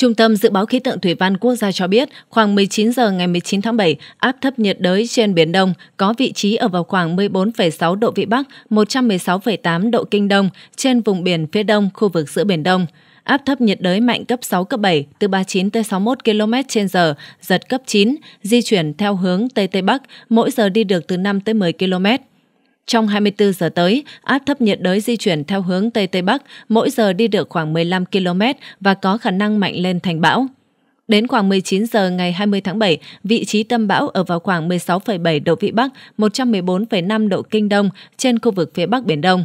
Trung tâm Dự báo Khí tượng Thủy văn Quốc gia cho biết, khoảng 19 giờ ngày 19 tháng 7, áp thấp nhiệt đới trên Biển Đông có vị trí ở vào khoảng 14,6 độ Vĩ Bắc, 116,8 độ Kinh Đông trên vùng biển phía đông khu vực giữa Biển Đông. Áp thấp nhiệt đới mạnh cấp 6, cấp 7, từ 39 tới 61 km h giật cấp 9, di chuyển theo hướng Tây Tây Bắc, mỗi giờ đi được từ 5 tới 10 km. Trong 24 giờ tới, áp thấp nhiệt đới di chuyển theo hướng Tây Tây Bắc, mỗi giờ đi được khoảng 15 km và có khả năng mạnh lên thành bão. Đến khoảng 19 giờ ngày 20 tháng 7, vị trí tâm bão ở vào khoảng 16,7 độ Vĩ Bắc, 114,5 độ Kinh Đông trên khu vực phía Bắc Biển Đông.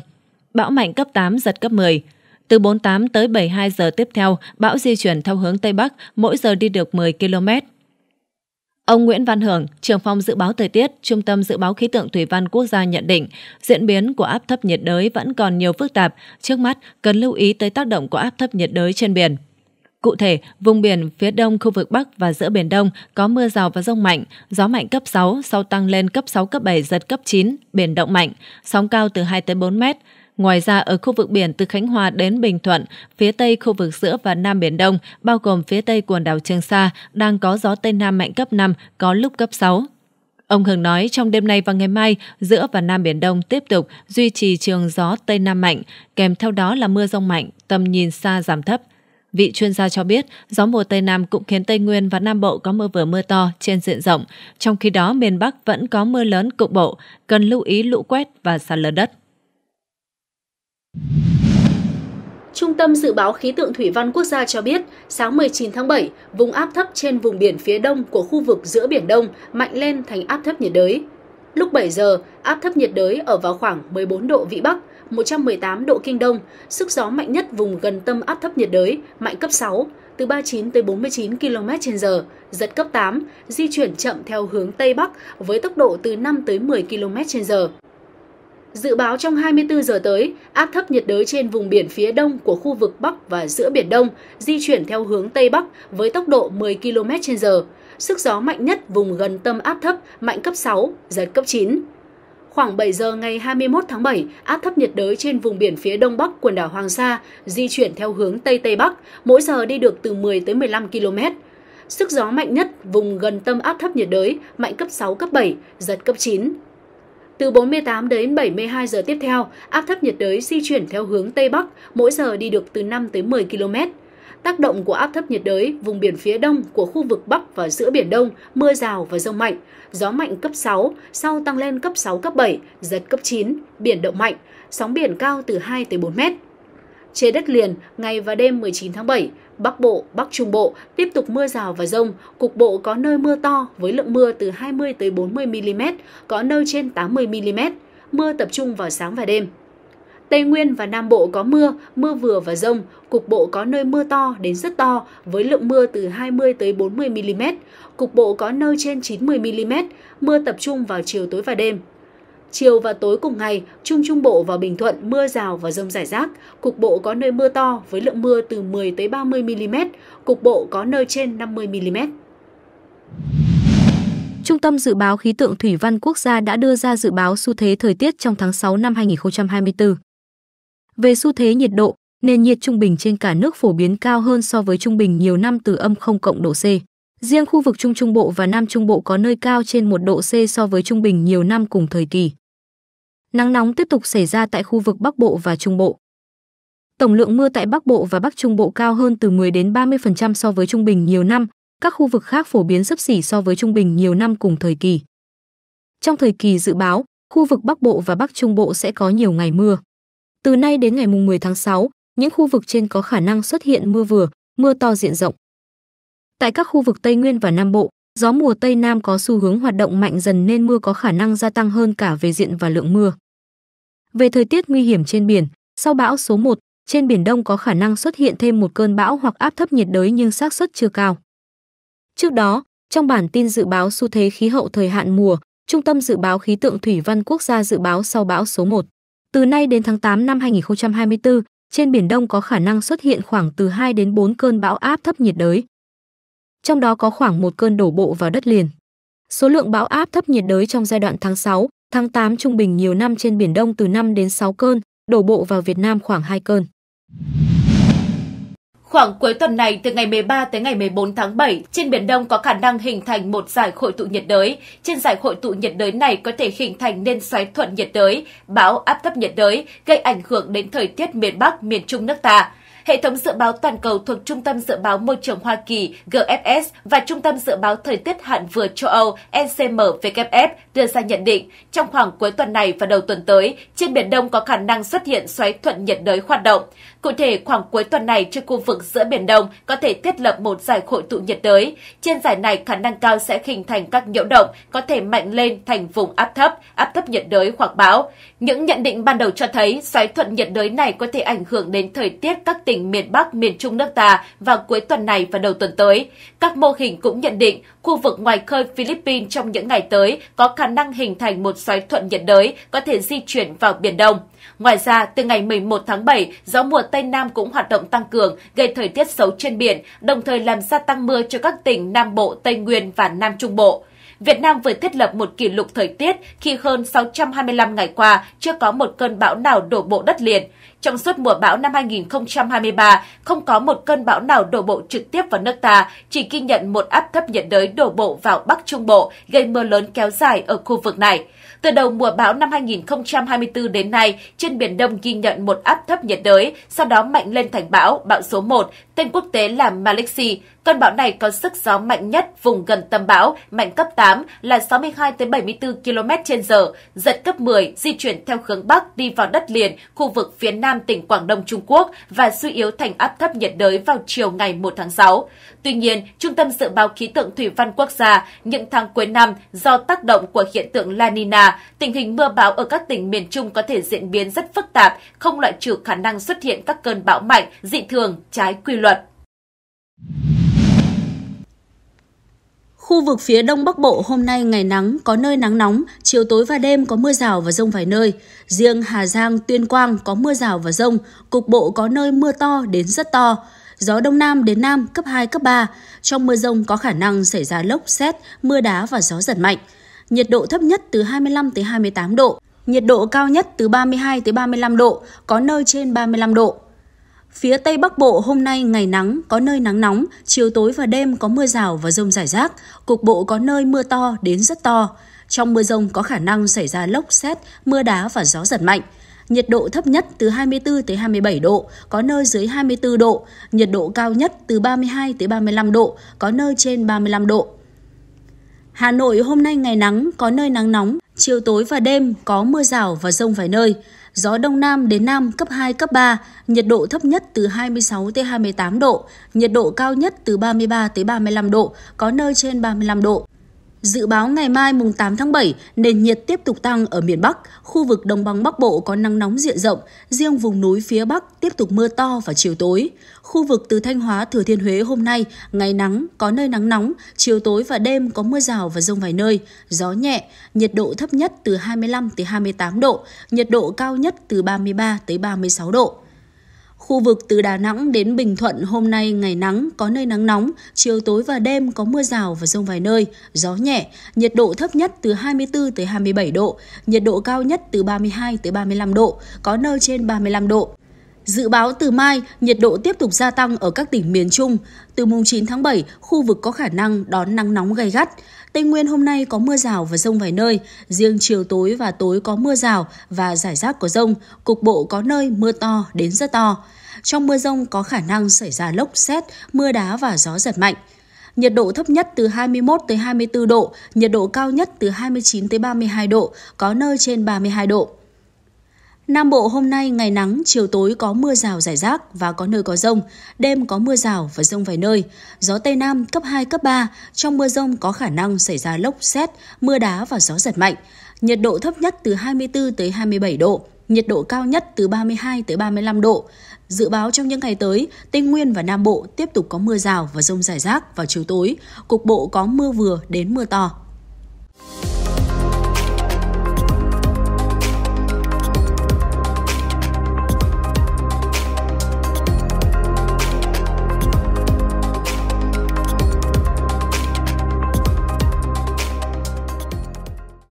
Bão mạnh cấp 8, giật cấp 10. Từ 48 tới 72 giờ tiếp theo, bão di chuyển theo hướng Tây Bắc, mỗi giờ đi được 10 km. Ông Nguyễn Văn Hưởng, trưởng phòng dự báo thời tiết, Trung tâm Dự báo Khí tượng Thủy văn Quốc gia nhận định, diễn biến của áp thấp nhiệt đới vẫn còn nhiều phức tạp, trước mắt cần lưu ý tới tác động của áp thấp nhiệt đới trên biển. Cụ thể, vùng biển phía đông khu vực Bắc và giữa Biển Đông có mưa rào và rông mạnh, gió mạnh cấp 6, sau tăng lên cấp 6, cấp 7, giật cấp 9, biển động mạnh, sóng cao từ 2 tới 4 mét. Ngoài ra, ở khu vực biển từ Khánh Hòa đến Bình Thuận, phía tây khu vực giữa và Nam Biển Đông, bao gồm phía tây quần đảo Trường Sa, đang có gió Tây Nam mạnh cấp 5, có lúc cấp 6. Ông Hưng nói trong đêm nay và ngày mai, giữa và Nam Biển Đông tiếp tục duy trì trường gió Tây Nam mạnh, kèm theo đó là mưa rông mạnh, tầm nhìn xa giảm thấp. Vị chuyên gia cho biết, gió mùa Tây Nam cũng khiến Tây Nguyên và Nam Bộ có mưa vừa mưa to trên diện rộng, trong khi đó miền Bắc vẫn có mưa lớn cục bộ, cần lưu ý lũ quét và sạt lở đất. Trung tâm Dự báo Khí tượng Thủy văn Quốc gia cho biết, sáng 19 tháng 7, vùng áp thấp trên vùng biển phía đông của khu vực giữa Biển Đông mạnh lên thành áp thấp nhiệt đới. Lúc 7 giờ, áp thấp nhiệt đới ở vào khoảng 14 độ Vĩ Bắc, 118 độ Kinh Đông, sức gió mạnh nhất vùng gần tâm áp thấp nhiệt đới, mạnh cấp 6, từ 39 tới 49 km h giật cấp 8, di chuyển chậm theo hướng Tây Bắc với tốc độ từ 5 tới 10 km h Dự báo trong 24 giờ tới, áp thấp nhiệt đới trên vùng biển phía đông của khu vực Bắc và giữa Biển Đông di chuyển theo hướng Tây Bắc với tốc độ 10 km h Sức gió mạnh nhất vùng gần tâm áp thấp mạnh cấp 6, giật cấp 9. Khoảng 7 giờ ngày 21 tháng 7, áp thấp nhiệt đới trên vùng biển phía đông bắc quần đảo Hoàng Sa di chuyển theo hướng Tây Tây Bắc, mỗi giờ đi được từ 10 tới 15 km. Sức gió mạnh nhất vùng gần tâm áp thấp nhiệt đới mạnh cấp 6, cấp 7, giật cấp 9, từ 48 đến 72 giờ tiếp theo, áp thấp nhiệt đới di chuyển theo hướng Tây Bắc, mỗi giờ đi được từ 5 tới 10 km. Tác động của áp thấp nhiệt đới, vùng biển phía đông của khu vực Bắc và giữa Biển Đông, mưa rào và rông mạnh, gió mạnh cấp 6, sau tăng lên cấp 6, cấp 7, giật cấp 9, biển động mạnh, sóng biển cao từ 2 tới 4 mét. Trên đất liền, ngày và đêm 19 tháng 7, Bắc Bộ, Bắc Trung Bộ tiếp tục mưa rào và rông, cục bộ có nơi mưa to với lượng mưa từ 20 tới 40 mm, có nơi trên 80 mm. Mưa tập trung vào sáng và đêm. Tây Nguyên và Nam Bộ có mưa, mưa vừa và rông, cục bộ có nơi mưa to đến rất to với lượng mưa từ 20 tới 40 mm, cục bộ có nơi trên 90 mm, mưa tập trung vào chiều tối và đêm, Chiều và tối cùng ngày, Trung Trung Bộ và Bình Thuận mưa rào và rông rải rác, cục bộ có nơi mưa to với lượng mưa từ 10 tới 30 mm, cục bộ có nơi trên 50 mm. Trung tâm Dự báo Khí tượng Thủy văn Quốc gia đã đưa ra dự báo xu thế thời tiết trong tháng 6 năm 2024. Về xu thế nhiệt độ, nền nhiệt trung bình trên cả nước phổ biến cao hơn so với trung bình nhiều năm từ âm 0 cộng độ C. Riêng khu vực Trung Trung Bộ và Nam Trung Bộ có nơi cao trên 1 độ C so với trung bình nhiều năm cùng thời kỳ. Nắng nóng tiếp tục xảy ra tại khu vực Bắc Bộ và Trung Bộ. Tổng lượng mưa tại Bắc Bộ và Bắc Trung Bộ cao hơn từ 10 đến 30% so với trung bình nhiều năm, các khu vực khác phổ biến sấp xỉ so với trung bình nhiều năm cùng thời kỳ. Trong thời kỳ dự báo, khu vực Bắc Bộ và Bắc Trung Bộ sẽ có nhiều ngày mưa. Từ nay đến ngày 10 tháng 6, những khu vực trên có khả năng xuất hiện mưa vừa, mưa to diện rộng. Tại các khu vực Tây Nguyên và Nam Bộ, Gió mùa Tây Nam có xu hướng hoạt động mạnh dần nên mưa có khả năng gia tăng hơn cả về diện và lượng mưa. Về thời tiết nguy hiểm trên biển, sau bão số 1, trên biển Đông có khả năng xuất hiện thêm một cơn bão hoặc áp thấp nhiệt đới nhưng xác suất chưa cao. Trước đó, trong bản tin dự báo xu thế khí hậu thời hạn mùa, Trung tâm dự báo khí tượng thủy văn quốc gia dự báo sau bão số 1, từ nay đến tháng 8 năm 2024, trên biển Đông có khả năng xuất hiện khoảng từ 2 đến 4 cơn bão áp thấp nhiệt đới trong đó có khoảng một cơn đổ bộ vào đất liền. Số lượng bão áp thấp nhiệt đới trong giai đoạn tháng 6, tháng 8 trung bình nhiều năm trên Biển Đông từ 5 đến 6 cơn, đổ bộ vào Việt Nam khoảng 2 cơn. Khoảng cuối tuần này từ ngày 13 tới ngày 14 tháng 7, trên Biển Đông có khả năng hình thành một giải hội tụ nhiệt đới. Trên giải hội tụ nhiệt đới này có thể hình thành nên xoáy thuận nhiệt đới, bão áp thấp nhiệt đới, gây ảnh hưởng đến thời tiết miền Bắc, miền Trung nước ta. Hệ thống dự báo toàn cầu thuộc Trung tâm Dự báo Môi trường Hoa Kỳ GFS và Trung tâm Dự báo Thời tiết Hạn vừa châu Âu NCMWF e đưa ra nhận định trong khoảng cuối tuần này và đầu tuần tới, trên Biển Đông có khả năng xuất hiện xoáy thuận nhiệt đới hoạt động. Cụ thể, khoảng cuối tuần này trên khu vực giữa Biển Đông có thể thiết lập một giải hội tụ nhiệt đới. Trên giải này khả năng cao sẽ hình thành các nhiễu động có thể mạnh lên thành vùng áp thấp, áp thấp nhiệt đới hoặc bão. Những nhận định ban đầu cho thấy xoáy thuận nhiệt đới này có thể ảnh hưởng đến thời tiết các tỉnh tỉnh miền Bắc, miền Trung nước ta vào cuối tuần này và đầu tuần tới. Các mô hình cũng nhận định khu vực ngoài khơi Philippines trong những ngày tới có khả năng hình thành một xoáy thuận nhiệt đới có thể di chuyển vào Biển Đông. Ngoài ra, từ ngày 11 tháng 7, gió mùa Tây Nam cũng hoạt động tăng cường, gây thời tiết xấu trên biển, đồng thời làm gia tăng mưa cho các tỉnh Nam Bộ, Tây Nguyên và Nam Trung Bộ. Việt Nam vừa thiết lập một kỷ lục thời tiết khi hơn 625 ngày qua chưa có một cơn bão nào đổ bộ đất liền. Trong suốt mùa bão năm 2023, không có một cơn bão nào đổ bộ trực tiếp vào nước ta, chỉ ghi nhận một áp thấp nhiệt đới đổ bộ vào Bắc Trung Bộ, gây mưa lớn kéo dài ở khu vực này. Từ đầu mùa bão năm 2024 đến nay, trên Biển Đông ghi nhận một áp thấp nhiệt đới, sau đó mạnh lên thành bão, bão số 1, tên quốc tế là Malexi. Cơn bão này có sức gió mạnh nhất vùng gần tâm bão, mạnh cấp 8 là 62 74 km/h, giật cấp 10, di chuyển theo hướng bắc đi vào đất liền, khu vực phía nam tỉnh Quảng Đông Trung Quốc và suy yếu thành áp thấp nhiệt đới vào chiều ngày 1 tháng 6. Tuy nhiên, Trung tâm dự báo khí tượng thủy văn quốc gia những tháng cuối năm do tác động của hiện tượng La Nina, tình hình mưa bão ở các tỉnh miền Trung có thể diễn biến rất phức tạp, không loại trừ khả năng xuất hiện các cơn bão mạnh dị thường, trái quy luật. Khu vực phía Đông Bắc Bộ hôm nay ngày nắng, có nơi nắng nóng, chiều tối và đêm có mưa rào và rông vài nơi. Riêng Hà Giang, Tuyên Quang có mưa rào và rông, cục bộ có nơi mưa to đến rất to. Gió Đông Nam đến Nam cấp 2, cấp 3. Trong mưa rông có khả năng xảy ra lốc, xét, mưa đá và gió giật mạnh. Nhiệt độ thấp nhất từ 25 tới 28 độ, nhiệt độ cao nhất từ 32 tới 35 độ, có nơi trên 35 độ. Phía Tây Bắc Bộ hôm nay ngày nắng, có nơi nắng nóng, chiều tối và đêm có mưa rào và rông rải rác, cục bộ có nơi mưa to đến rất to. Trong mưa rông có khả năng xảy ra lốc xét, mưa đá và gió giật mạnh. Nhiệt độ thấp nhất từ 24 tới 27 độ, có nơi dưới 24 độ, nhiệt độ cao nhất từ 32 tới 35 độ, có nơi trên 35 độ. Hà Nội hôm nay ngày nắng, có nơi nắng nóng, chiều tối và đêm có mưa rào và rông vài nơi gió đông nam đến nam cấp 2, cấp 3, nhiệt độ thấp nhất từ 26 tới 28 độ, nhiệt độ cao nhất từ 33 tới 35 độ, có nơi trên 35 độ. Dự báo ngày mai mùng 8 tháng 7, nền nhiệt tiếp tục tăng ở miền Bắc, khu vực đồng bằng Bắc Bộ có nắng nóng diện rộng, riêng vùng núi phía Bắc tiếp tục mưa to vào chiều tối. Khu vực từ Thanh Hóa Thừa Thiên Huế hôm nay, ngày nắng, có nơi nắng nóng, chiều tối và đêm có mưa rào và rông vài nơi, gió nhẹ, nhiệt độ thấp nhất từ 25 tới 28 độ, nhiệt độ cao nhất từ 33 tới 36 độ. Khu vực từ Đà Nẵng đến Bình Thuận hôm nay ngày nắng, có nơi nắng nóng, chiều tối và đêm có mưa rào và rông vài nơi, gió nhẹ, nhiệt độ thấp nhất từ 24 tới 27 độ, nhiệt độ cao nhất từ 32 tới 35 độ, có nơi trên 35 độ. Dự báo từ mai, nhiệt độ tiếp tục gia tăng ở các tỉnh miền Trung. Từ mùng 9 tháng 7, khu vực có khả năng đón nắng nóng gay gắt. Tây Nguyên hôm nay có mưa rào và rông vài nơi, riêng chiều tối và tối có mưa rào và giải rác có rông, cục bộ có nơi mưa to đến rất to. Trong mưa rông có khả năng xảy ra lốc xét, mưa đá và gió giật mạnh. Nhiệt độ thấp nhất từ 21 tới 24 độ, nhiệt độ cao nhất từ 29 tới 32 độ, có nơi trên 32 độ. Nam Bộ hôm nay ngày nắng, chiều tối có mưa rào rải rác và có nơi có rông, đêm có mưa rào và rông vài nơi. Gió Tây Nam cấp 2, cấp 3, trong mưa rông có khả năng xảy ra lốc, xét, mưa đá và gió giật mạnh. Nhiệt độ thấp nhất từ 24 tới 27 độ, nhiệt độ cao nhất từ 32 tới 35 độ. Dự báo trong những ngày tới, Tây Nguyên và Nam Bộ tiếp tục có mưa rào và rông rải rác vào chiều tối, cục bộ có mưa vừa đến mưa to.